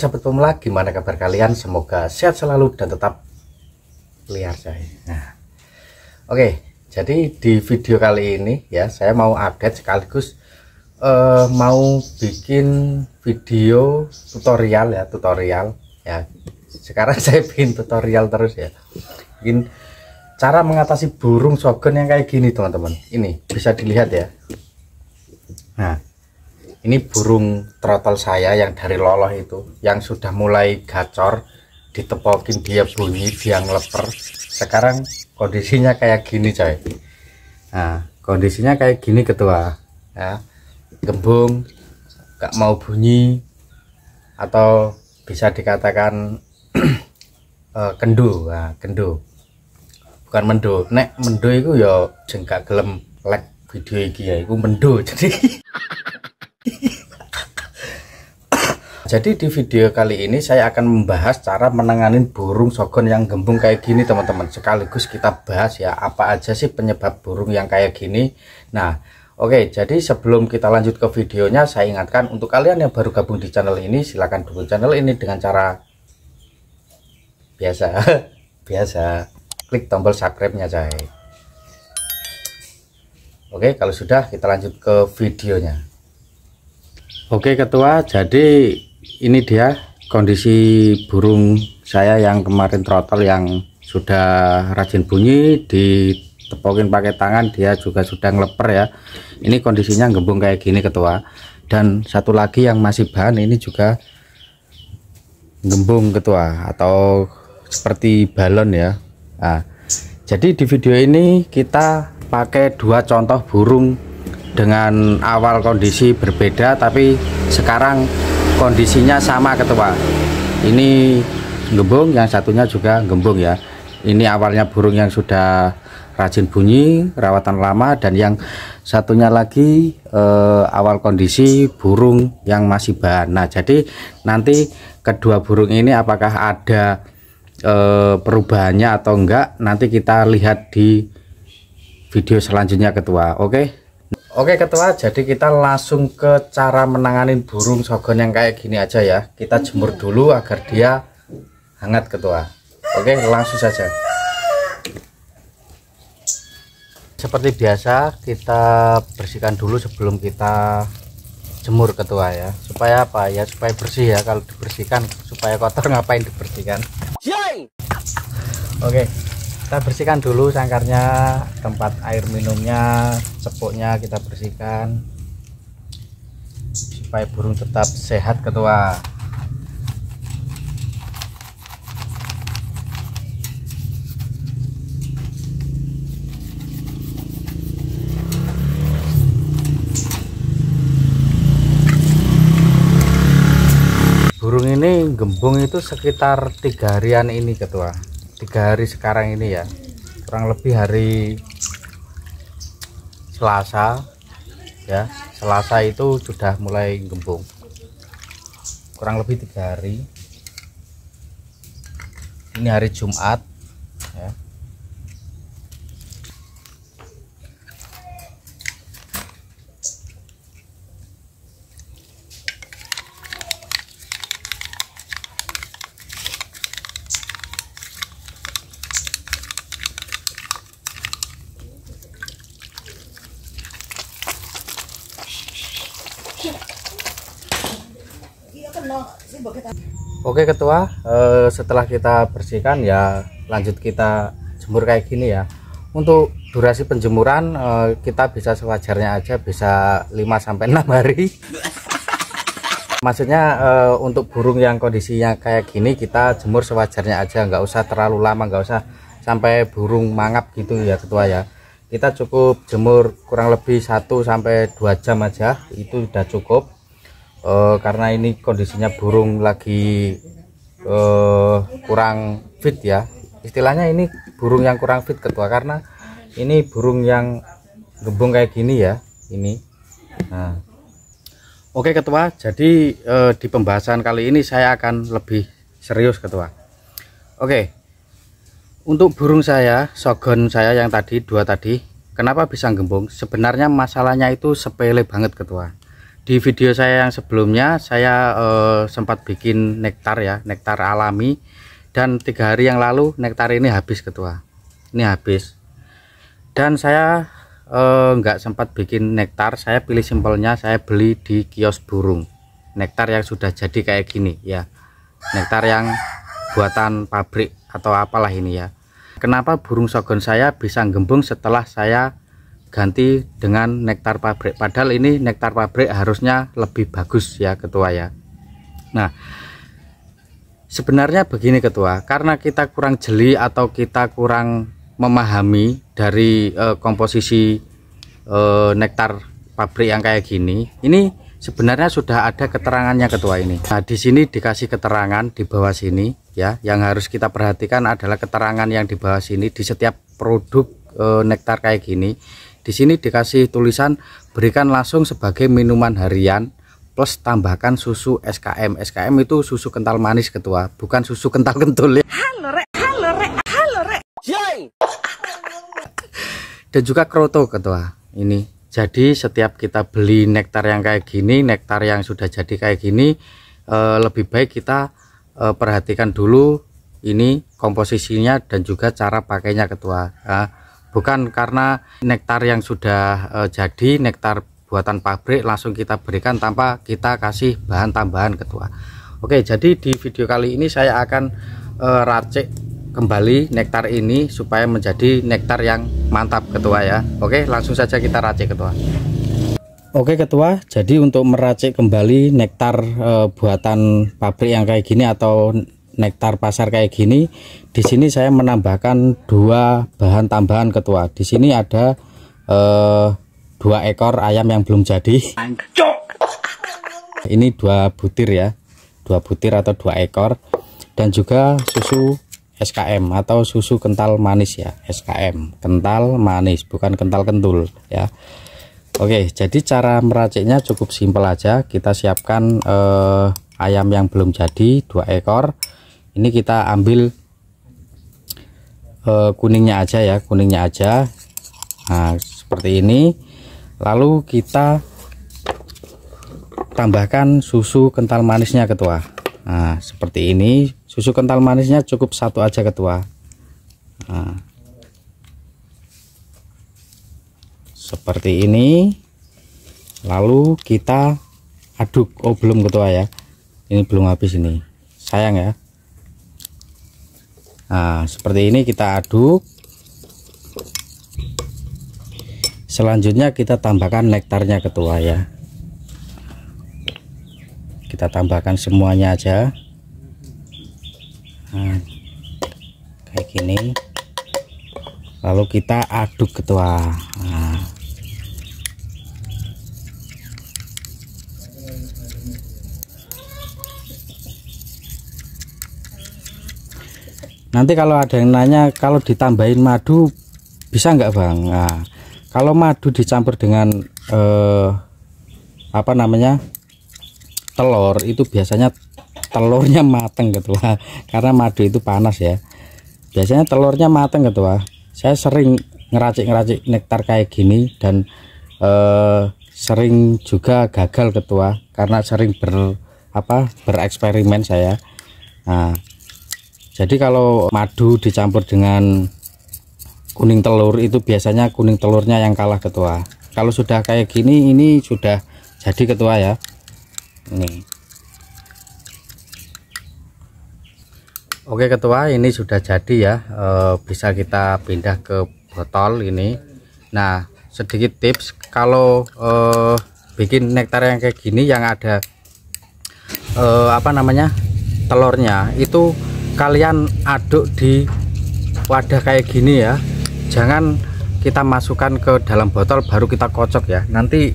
sahabat pemula gimana kabar kalian semoga sehat selalu dan tetap liar saya nah. oke jadi di video kali ini ya saya mau update sekaligus uh, mau bikin video tutorial ya tutorial ya sekarang saya bikin tutorial terus ya bikin cara mengatasi burung shogun yang kayak gini teman-teman ini bisa dilihat ya nah ini burung trotol saya yang dari loloh itu yang sudah mulai gacor ditepokin dia bunyi dia ngeleper sekarang kondisinya kayak gini coy nah kondisinya kayak gini ketua ya gembung gak mau bunyi atau bisa dikatakan uh, kendu nah, kendu bukan mendo nek mendo itu ya jengkak gelem like video ini ya itu mendo jadi Jadi di video kali ini saya akan membahas cara menanganin burung sogon yang gembung kayak gini teman-teman Sekaligus kita bahas ya apa aja sih penyebab burung yang kayak gini Nah Oke, jadi sebelum kita lanjut ke videonya, saya ingatkan untuk kalian yang baru gabung di channel ini, silahkan dukung channel ini dengan cara biasa, biasa, klik tombol subscribe-nya, coy. Oke, kalau sudah, kita lanjut ke videonya. Oke ketua, jadi ini dia kondisi burung saya yang kemarin trotol yang sudah rajin bunyi ditepokin pakai tangan dia juga sudah ngeleper ya. Ini kondisinya gembung kayak gini ketua. Dan satu lagi yang masih bahan ini juga gembung ketua atau seperti balon ya. Nah, jadi di video ini kita pakai dua contoh burung dengan awal kondisi berbeda tapi sekarang kondisinya sama ketua ini gembung yang satunya juga gembung ya ini awalnya burung yang sudah rajin bunyi rawatan lama dan yang satunya lagi eh, awal kondisi burung yang masih bahan nah jadi nanti kedua burung ini apakah ada eh, perubahannya atau enggak nanti kita lihat di video selanjutnya ketua oke okay? Oke ketua, jadi kita langsung ke cara menangani burung sogon yang kayak gini aja ya. Kita jemur dulu agar dia hangat ketua. Oke langsung saja. Seperti biasa kita bersihkan dulu sebelum kita jemur ketua ya. Supaya apa ya? Supaya bersih ya. Kalau dibersihkan supaya kotor ngapain dibersihkan? Oke kita bersihkan dulu sangkarnya tempat air minumnya cepuknya kita bersihkan supaya burung tetap sehat ketua burung ini gembung itu sekitar tiga harian ini ketua tiga hari sekarang ini ya kurang lebih hari Selasa ya Selasa itu sudah mulai gembung kurang lebih tiga hari ini hari Jumat Oke ketua, eh, setelah kita bersihkan ya lanjut kita jemur kayak gini ya. Untuk durasi penjemuran eh, kita bisa sewajarnya aja bisa 5 sampai 6 hari. Maksudnya eh, untuk burung yang kondisinya kayak gini kita jemur sewajarnya aja, nggak usah terlalu lama, nggak usah sampai burung mangap gitu ya ketua ya. Kita cukup jemur kurang lebih 1 sampai 2 jam aja, itu sudah cukup uh, karena ini kondisinya burung lagi uh, kurang fit ya istilahnya ini burung yang kurang fit ketua karena ini burung yang gembung kayak gini ya ini nah Oke ketua jadi uh, di pembahasan kali ini saya akan lebih serius ketua Oke untuk burung saya sogon saya yang tadi dua tadi kenapa bisa gembung sebenarnya masalahnya itu sepele banget ketua di video saya yang sebelumnya saya eh, sempat bikin nektar ya nektar alami dan tiga hari yang lalu nektar ini habis ketua ini habis dan saya eh, nggak sempat bikin nektar saya pilih simpelnya saya beli di kios burung nektar yang sudah jadi kayak gini ya nektar yang buatan pabrik atau apalah ini ya kenapa burung sogon saya bisa gembung setelah saya ganti dengan nektar pabrik padahal ini nektar pabrik harusnya lebih bagus ya ketua ya nah sebenarnya begini ketua karena kita kurang jeli atau kita kurang memahami dari eh, komposisi eh, nektar pabrik yang kayak gini ini sebenarnya sudah ada keterangannya ketua ini nah di sini dikasih keterangan di bawah sini ya yang harus kita perhatikan adalah keterangan yang di bawah sini di setiap produk e, nektar kayak gini di sini dikasih tulisan berikan langsung sebagai minuman harian plus tambahkan susu SKM. SKM itu susu kental manis ketua, bukan susu kental kentul ya. Halo re halo re halo re Dan juga kroto ketua. Ini. Jadi setiap kita beli nektar yang kayak gini, nektar yang sudah jadi kayak gini, eh, lebih baik kita eh, perhatikan dulu ini komposisinya dan juga cara pakainya ketua. Nah, bukan karena nektar yang sudah e, jadi nektar buatan pabrik langsung kita berikan tanpa kita kasih bahan tambahan ketua Oke jadi di video kali ini saya akan e, racik kembali nektar ini supaya menjadi nektar yang mantap ketua ya Oke langsung saja kita racik ketua Oke ketua, jadi untuk meracik kembali nektar e, buatan pabrik yang kayak gini atau nektar pasar kayak gini di sini saya menambahkan dua bahan tambahan ketua di sini ada eh, dua ekor ayam yang belum jadi ini dua butir ya dua butir atau dua ekor dan juga susu SKM atau susu kental manis ya SKM kental manis bukan kental kentul ya Oke jadi cara meraciknya cukup simpel aja kita siapkan eh, ayam yang belum jadi dua ekor ini kita ambil eh, kuningnya aja ya kuningnya aja nah seperti ini lalu kita tambahkan susu kental manisnya ketua nah seperti ini susu kental manisnya cukup satu aja ketua nah, seperti ini lalu kita aduk oh belum ketua ya ini belum habis ini sayang ya nah, seperti ini kita aduk selanjutnya kita tambahkan nektarnya ketua ya kita tambahkan semuanya aja nah, kayak gini lalu kita aduk ketua nah, nanti kalau ada yang nanya kalau ditambahin madu bisa nggak bang nah, kalau madu dicampur dengan eh, apa namanya telur itu biasanya telurnya mateng gitu lah karena madu itu panas ya biasanya telurnya mateng gitu lah saya sering ngeracik-ngeracik nektar kayak gini dan eh, sering juga gagal ketua gitu, karena sering ber apa bereksperimen saya nah jadi kalau madu dicampur dengan kuning telur itu biasanya kuning telurnya yang kalah ketua kalau sudah kayak gini ini sudah jadi ketua ya ini Oke ketua ini sudah jadi ya e, bisa kita pindah ke botol ini nah sedikit tips kalau e, bikin nektar yang kayak gini yang ada e, apa namanya telurnya itu kalian aduk di wadah kayak gini ya jangan kita masukkan ke dalam botol baru kita kocok ya nanti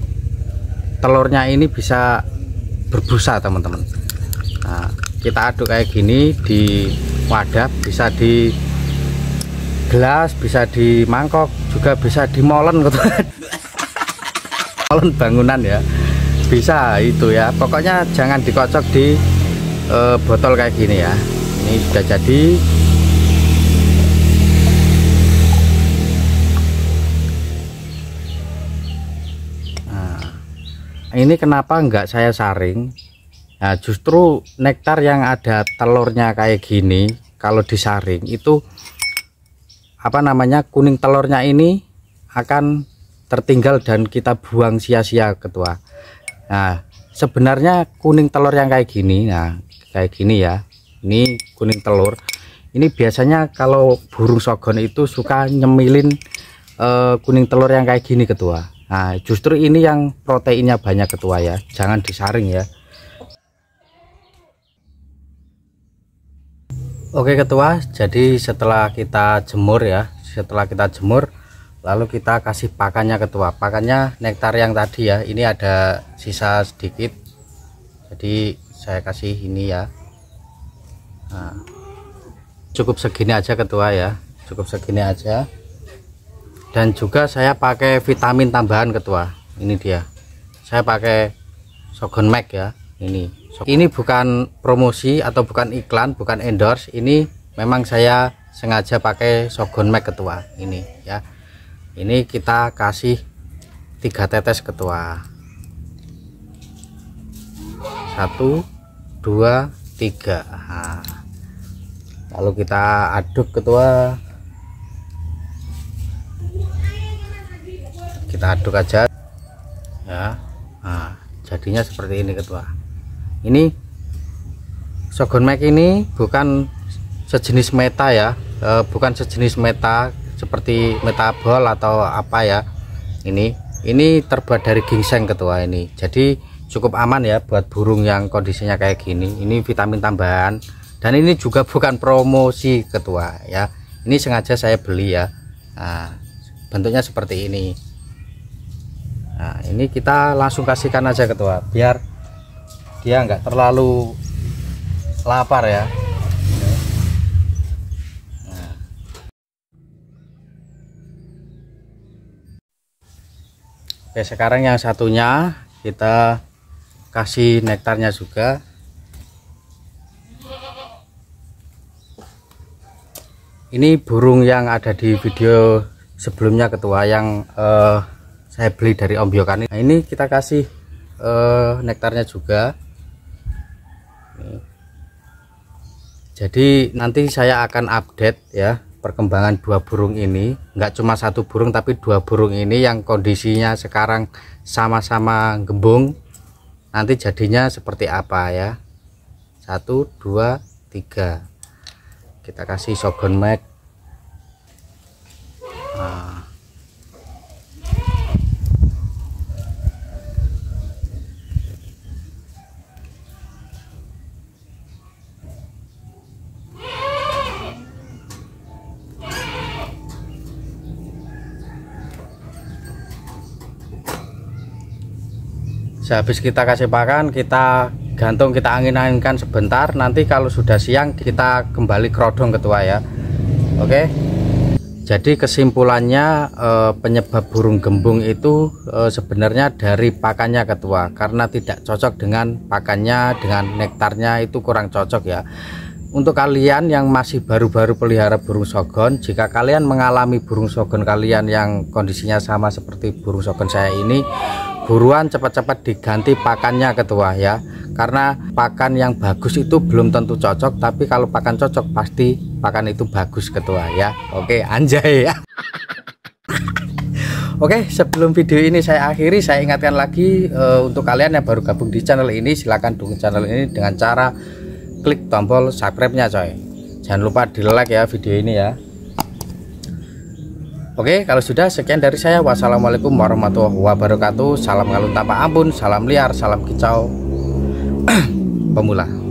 telurnya ini bisa berbusa teman-teman nah, kita aduk kayak gini di wadah bisa di gelas bisa di mangkok juga bisa di molen gitu. molen bangunan ya bisa itu ya pokoknya jangan dikocok di e, botol kayak gini ya ini sudah jadi nah, ini kenapa enggak saya saring nah justru nektar yang ada telurnya kayak gini kalau disaring itu apa namanya kuning telurnya ini akan tertinggal dan kita buang sia-sia ketua nah sebenarnya kuning telur yang kayak gini nah kayak gini ya ini kuning telur ini biasanya kalau burung sogon itu suka nyemilin uh, kuning telur yang kayak gini ketua nah justru ini yang proteinnya banyak ketua ya jangan disaring ya oke ketua jadi setelah kita jemur ya setelah kita jemur lalu kita kasih pakannya ketua pakannya nektar yang tadi ya ini ada sisa sedikit jadi saya kasih ini ya cukup segini aja ketua ya cukup segini aja dan juga saya pakai vitamin tambahan ketua ini dia saya pakai Shogun Mac ya ini ini bukan promosi atau bukan iklan bukan endorse ini memang saya sengaja pakai Shogun Mac ketua ini ya ini kita kasih tiga tetes ketua satu dua tiga nah, lalu kita aduk ketua kita aduk aja ya nah, jadinya seperti ini ketua ini Shogun Mac ini bukan sejenis meta ya e, bukan sejenis meta seperti metabol atau apa ya ini ini terbuat dari ginseng ketua ini jadi cukup aman ya buat burung yang kondisinya kayak gini ini vitamin tambahan dan ini juga bukan promosi ketua ya ini sengaja saya beli ya nah, bentuknya seperti ini nah ini kita langsung kasihkan aja ketua biar dia nggak terlalu lapar ya nah. Oke, sekarang yang satunya kita kasih nektarnya juga ini burung yang ada di video sebelumnya ketua yang eh, saya beli dari Om Biokan nah, ini kita kasih eh, nektarnya juga jadi nanti saya akan update ya perkembangan dua burung ini nggak cuma satu burung tapi dua burung ini yang kondisinya sekarang sama-sama gembung nanti jadinya seperti apa ya satu dua tiga kita kasih shogun mag nah. sehabis kita kasih pakan kita gantung kita angin-anginkan sebentar nanti kalau sudah siang kita kembali kerodong ketua ya oke jadi kesimpulannya eh, penyebab burung gembung itu eh, sebenarnya dari pakannya ketua karena tidak cocok dengan pakannya dengan nektarnya itu kurang cocok ya untuk kalian yang masih baru-baru pelihara burung sogon jika kalian mengalami burung sogon kalian yang kondisinya sama seperti burung sogon saya ini buruan cepat-cepat diganti pakannya ketua ya karena pakan yang bagus itu belum tentu cocok tapi kalau pakan cocok pasti pakan itu bagus ketua ya oke anjay ya Oke, sebelum video ini saya akhiri, saya ingatkan lagi e, untuk kalian yang baru gabung di channel ini, silahkan dukung channel ini dengan cara klik tombol subscribe-nya coy. Jangan lupa di like ya video ini ya. Oke, kalau sudah sekian dari saya. Wassalamualaikum warahmatullahi wabarakatuh. Salam kalau tanpa ampun, salam liar, salam kicau pemula.